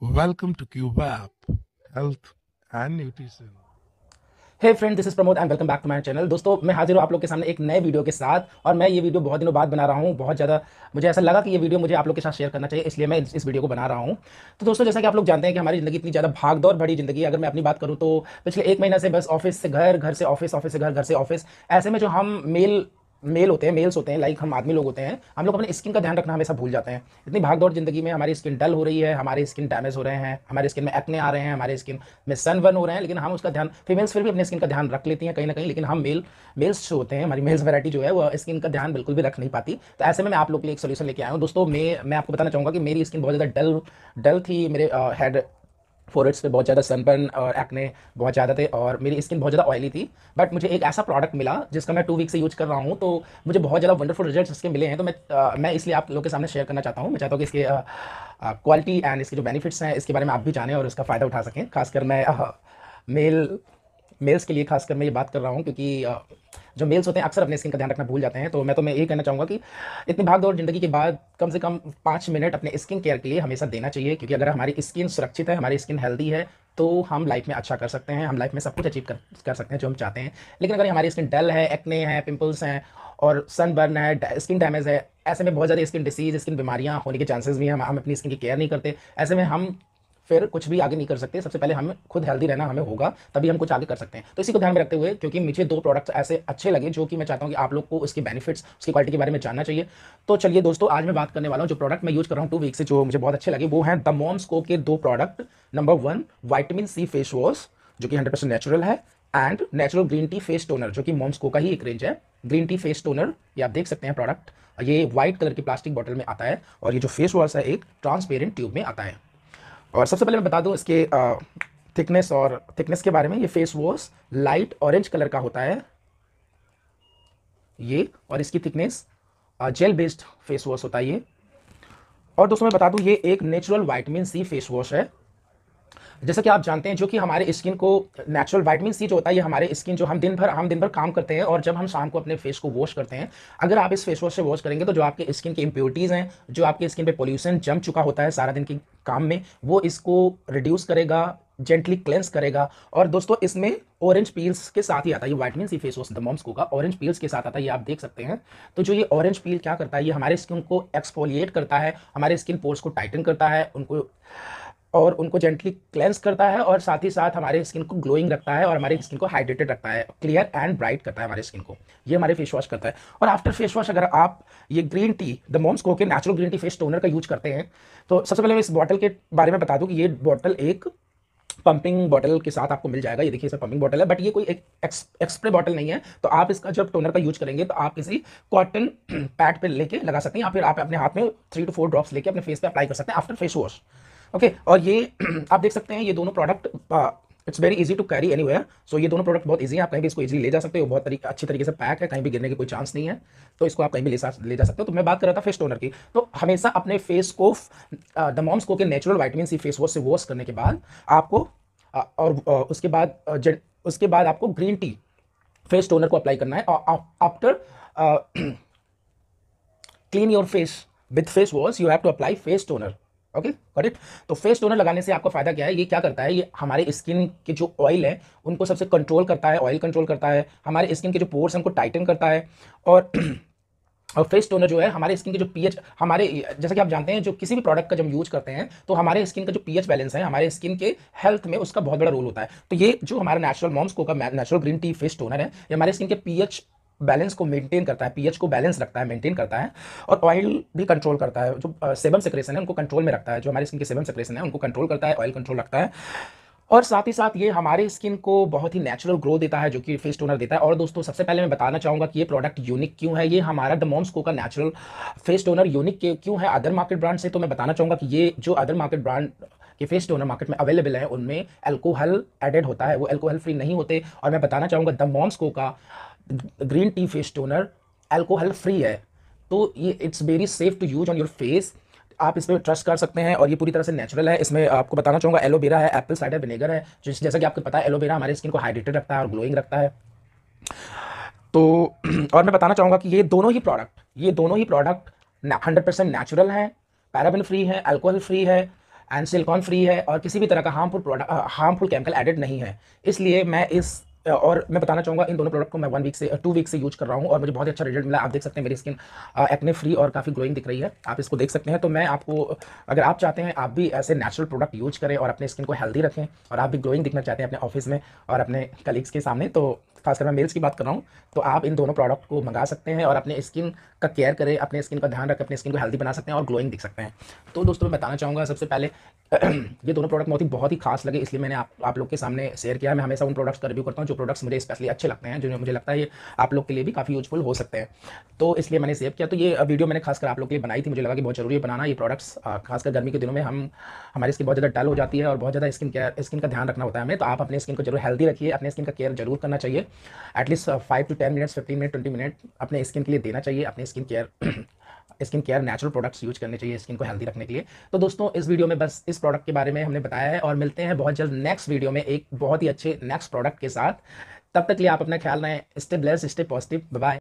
Welcome to Cuba App, Health and Nutrition. Hey friend this is Pramod and welcome back to my channel दोस्तों मैं हाजिर हूँ आप लोग के सामने एक नए वीडियो के साथ और मैं ये वीडियो बहुत दिनों बाद बना रहा हूँ बहुत ज़्यादा मुझे ऐसा लगा कि ये वीडियो मुझे आप लोग के साथ शेयर करना चाहिए इसलिए मैं इस, वीडियो को बना रहा हूँ तो दोस्तों जैसा कि आप लोग जानते हैं कि हमारी जिंदगी इतनी ज़्यादा भागदौड़ भरी जिंदगी अगर मैं अपनी बात करूँ तो पिछले एक महीना से बस ऑफिस से घर घर से ऑफिस ऑफिस से घर घर से ऑफिस ऐसे में जो हम मेल मेल होते हैं मेल्स होते हैं लाइक हम आदमी लोग होते हैं हम लोग अपने स्किन का ध्यान रखना हमेशा भूल जाते हैं इतनी भाग दौड़ जिंदगी में हमारी स्किन डल हो रही है हमारी स्किन डैमेज हो रहे हैं हमारी स्किन में एक्ने आ रहे हैं हमारी स्किन में सन वन हो रहे हैं लेकिन हम उसका ध्यान फीमेल्स फिर भी अपने स्किन का ध्यान रख लेती हैं कहीं ना कहीं लेकिन हम मेल मेल्स जो होते हैं हमारी मेल्स वैरायटी जो है वो स्किन का ध्यान बिल्कुल भी रख नहीं पाती तो ऐसे में मैं आप लोग के लिए एक सोल्यूशन लेके आया हूँ दोस्तों मैं मैं आपको बताना चाहूँगा कि मेरी स्किन बहुत ज़्यादा डल डल थी मेरे हेड फोर पे बहुत ज़्यादा सनबर्न और एक्ने बहुत ज़्यादा थे और मेरी स्किन बहुत ज़्यादा ऑयली थी बट मुझे एक ऐसा प्रोडक्ट मिला जिसका मैं टू वीक से यूज कर रहा हूँ तो मुझे बहुत ज़्यादा वंडरफुल रिजल्ट इसके मिले हैं तो मैं आ, मैं इसलिए आप लोगों के सामने शेयर करना चाहता हूँ मैं चाहता हूँ कि इसके क्वालिटी एंड इसके जो बेनिफिट्स हैं इसके बारे में आप भी जानें और उसका फ़ायदा उठा सकें खासकर मैं मेल मेल्स के लिए खासकर मैं ये बात कर रहा हूँ क्योंकि जो मेल्स होते हैं अक्सर अपने स्किन का ध्यान रखना भूल जाते हैं तो मैं तो मैं ये कहना चाहूँगा कि इतनी भाग दौड़ जिंदगी के बाद कम से कम पाँच मिनट अपने स्किन केयर के लिए हमेशा देना चाहिए क्योंकि अगर हमारी स्किन सुरक्षित है हमारी स्किन हेल्दी है तो हम लाइफ में अच्छा कर सकते हैं हम लाइफ में सब कुछ अचीव कर कर सकते हैं जो हम चाहते हैं लेकिन अगर हमारी स्किन डल है एक्ने हैं पिंपल्स हैं और सनबर्न है स्किन डैमेज है ऐसे में बहुत ज़्यादा स्किन डिसीज स्किन बीमारियाँ होने के चांसेस भी हैं हम, हम अपनी स्किन की केयर नहीं करते ऐसे में हम फिर कुछ भी आगे नहीं कर सकते सबसे पहले हमें खुद हेल्दी रहना हमें होगा तभी हम कुछ आगे कर सकते हैं तो इसी को ध्यान में रखते हुए क्योंकि मुझे दो प्रोडक्ट्स ऐसे अच्छे लगे जो कि मैं चाहता हूँ कि आप लोग को उसके बेनिफिट्स उसकी क्वालिटी के बारे में जानना चाहिए तो चलिए दोस्तों आज मैं बात करने वाला हूँ जो प्रोडक्ट मैं यूज कर रहा हूँ टू वीक से जो मुझे बहुत अच्छे लगे वो है द मॉम्सको के दो product number one vitamin C face wash जो कि हंड्रेड परसेंट नेचुरल है and natural green tea face toner जो कि मॉम्सको का ही एक रेंज है ग्रीन टी फेस टोनर ये आप देख सकते हैं प्रोडक्ट ये व्हाइट कलर की प्लास्टिक बॉटल में आता है और ये जो फेस वॉश है एक ट्रांसपेरेंट ट्यूब में आता है और सबसे पहले मैं बता दूं इसके थिकनेस और थिकनेस के बारे में ये face wash light orange colour का होता है ये और इसकी thickness gel based face wash होता है ये और दोस्तों मैं बता दूं ये एक natural vitamin C face wash है जैसा कि आप जानते हैं जो कि हमारे स्किन को नेचुरल वाइटमिन सी जो होता है ये हमारे स्किन जो हम दिन भर हम दिन भर काम करते हैं और जब हम शाम को अपने फेस को वॉश करते हैं अगर आप इस फेस वॉश से वॉश करेंगे तो जो आपके स्किन की इम्प्योरिटीज़ हैं जो आपके स्किन पर पोल्यूशन जम चुका होता है सारा दिन के काम में वो इसको रिड्यूस करेगा जेंटली क्लेंस करेगा और दोस्तों इसमें ऑरेंज पील्स के साथ ही आता है ये vitamin C face wash the moms co का ऑरेंज पील्स के साथ आता है ये आप देख सकते हैं तो जो ये ऑरेंज पील क्या करता है ये हमारे स्किन को एक्सफोलिएट करता है हमारे स्किन पोर्स को टाइटन करता है उनको और उनको जेंटली क्लेंस करता है और साथ ही साथ हमारे स्किन को ग्लोइंग रखता है और हमारे स्किन को हाइड्रेटेड रखता है क्लियर एंड ब्राइट करता है हमारे स्किन को ये हमारे फेस वॉश करता है और आफ्टर फेस वॉश अगर आप ये green tea the moms co के natural green tea face toner का यूज करते हैं तो सबसे पहले मैं इस बॉटल के बारे में बता दूँ कि ये बॉटल एक पंपिंग बॉटल के साथ आपको मिल जाएगा ये देखिए इसमें पंपिंग बॉटल है बट ये कोई एक एक्सप्रे बॉटल नहीं है तो आप इसका जब टोनर का यूज करेंगे तो आप किसी कॉटन पैड पे लेके लगा सकते हैं या फिर आप अपने हाथ में थ्री टू फोर ड्रॉप्स लेके अपने फेस पे अप्लाई कर सकते हैं आफ्टर फेस वॉश ओके और ये आप देख सकते हैं ये दोनों product it's very easy to carry any so ये दोनों प्रोडक्ट बहुत इजी है आप कहीं भी इसको इजी ले जा सकते हो बहुत तरीके अच्छी तरीके से पैक है कहीं भी गिरने की कोई चांस नहीं है तो इसको आप कहीं भी ले, ले जा सकते हो तो मैं बात कर रहा था फेस टोनर की तो हमेशा अपने फेस को मॉम्स को के natural vitamin C face wash से वॉश करने के बाद आपको और उसके बाद उसके बाद आपको ग्रीन टी फेस टोनर को अप्लाई करना है और after clean your face with face wash you have to apply face toner okay correct तो फेस टोनर लगाने से आपका फ़ायदा क्या है ये क्या करता है ये हमारे स्किन के जो ऑयल है उनको सबसे कंट्रोल करता है ऑयल कंट्रोल करता है हमारे स्किन के जो पोर्स हैं उनको टाइटन करता है और और फेस टोनर जो है हमारे स्किन के जो पीएच हमारे जैसा कि आप जानते हैं जो किसी भी प्रोडक्ट का जब यूज करते हैं तो हमारे स्किन का जो पीएच बैलेंस है हमारे स्किन के हेल्थ में उसका बहुत बड़ा रोल होता है तो ये जो हमारा नेचुरल मॉम्स को का natural green tea face toner है ये हमारे स्किन के पीएच बैलेंस को मेंटेन करता है पीएच को बैलेंस रखता है मेंटेन करता है और ऑयल भी कंट्रोल करता है जो सेबम सेक्रेशन है उनको कंट्रोल में रखता है जो हमारे स्किन के सेबम सेक्रेशन है उनको कंट्रोल करता है ऑयल कंट्रोल रखता है और साथ ही साथ ये हमारे स्किन को बहुत ही नेचुरल ग्रो देता है जो कि फेस टोनर देता है और दोस्तों सबसे पहले मैं बताना चाहूँगा कि ये प्रोडक्ट यूनिक क्यों है ये हमारा द को का नेचुरल फेस टोनर यूनिक क्यों है अदर मार्केट ब्रांड से तो मैं बताना चाहूँगा कि ये जो अदर मार्केट ब्रांड के फेस टोनर मार्केट में अवेलेबल है उनमें एल्कोहल एडेड होता है वो एल्कोहल फ्री नहीं होते और मैं बताना चाहूँगा द को का green tea face toner alcohol free है तो ये it's very safe to use on your face आप इस पर ट्रस्ट कर सकते हैं और ये पूरी तरह से नेचुरल है इसमें आपको बताना चाहूँगा एलोवेरा है एप्पल साइडर विनेगर है जिस जैसा कि आपको पता है एलोवेरा हमारे स्किन को हाइड्रेटेड रखता है और ग्लोइंग रखता है तो और मैं बताना चाहूँगा कि ये दोनों ही प्रोडक्ट ये दोनों ही प्रोडक्ट हंड्रेड परसेंट नेचुरल हैं पैराबिन फ्री है एल्कोहल फ्री है एंड सिलकॉन फ्री है और किसी भी तरह का harmful product harmful chemical added नहीं है इसलिए मैं इस और मैं बताना चाहूँगा इन दोनों प्रोडक्ट को मैं वन वीक से टू वीक से यूज कर रहा हूँ और मुझे बहुत ही अच्छा रिजल्ट मिला आप देख सकते हैं मेरी स्किन एक्ने फ्री और काफ़ी ग्लोइंग दिख रही है आप इसको देख सकते हैं तो मैं आपको अगर आप चाहते हैं आप भी ऐसे नेचुरल प्रोडक्ट यूज करें और अपने स्किन को हेल्दी रखें और आप भी ग्लोइंग दिखना चाहते हैं अपने ऑफिस में और अपने कलीग्स के सामने तो खासकर मैं मेल्स की बात कर रहा हूँ तो आप इन दोनों प्रोडक्ट को मंगा सकते हैं और अपने स्किन का केयर करें अपने स्किन का ध्यान रखें अपने स्किन को हेल्दी बना सकते हैं और ग्लोइंग दिख सकते हैं तो दोस्तों मैं बताना चाहूँगा सबसे पहले ये दोनों प्रोडक्ट बहुत ही बहुत ही खास लगे इसलिए मैंने आप आप लोग के सामने शेयर किया मैं हमेशा उन प्रोडक्ट्स का रिव्यू करता हूँ जो प्रोडक्ट्स मुझे स्पेशली अच्छे लगते हैं जो मुझे लगता है ये आप लोग के लिए भी काफ़ी यूजफुल हो सकते हैं तो इसलिए मैंने सेव किया तो ये वीडियो मैंने खासकर आप लोग के लिए बनाई थी मुझे लगा कि बहुत जरूरी है बनाना ये प्रोडक्ट्स खासकर गर्मी के दिनों में हम हमारी स्किन बहुत ज़्यादा डल हो जाती है और बहुत ज़्यादा स्किन केयर स्किन का ध्यान रखना होता है हमें तो आप अपने स्किन को जरूर हेल्दी रखिए अपने स्किन का केयर जरूर करना चाहिए at least five to ten minutes fifteen minute twenty minute अपने स्किन के लिए देना चाहिए अपने skin care skin care natural products use करने चाहिए स्किन को हेल्दी रखने के लिए तो दोस्तों इस वीडियो में बस इस प्रोडक्ट के बारे में हमने बताया है और मिलते हैं बहुत जल्द नेक्स्ट वीडियो में एक बहुत ही अच्छे नेक्स्ट प्रोडक्ट के साथ तब तक लिए आप अपना ख्याल रहे stay bless stay positive bye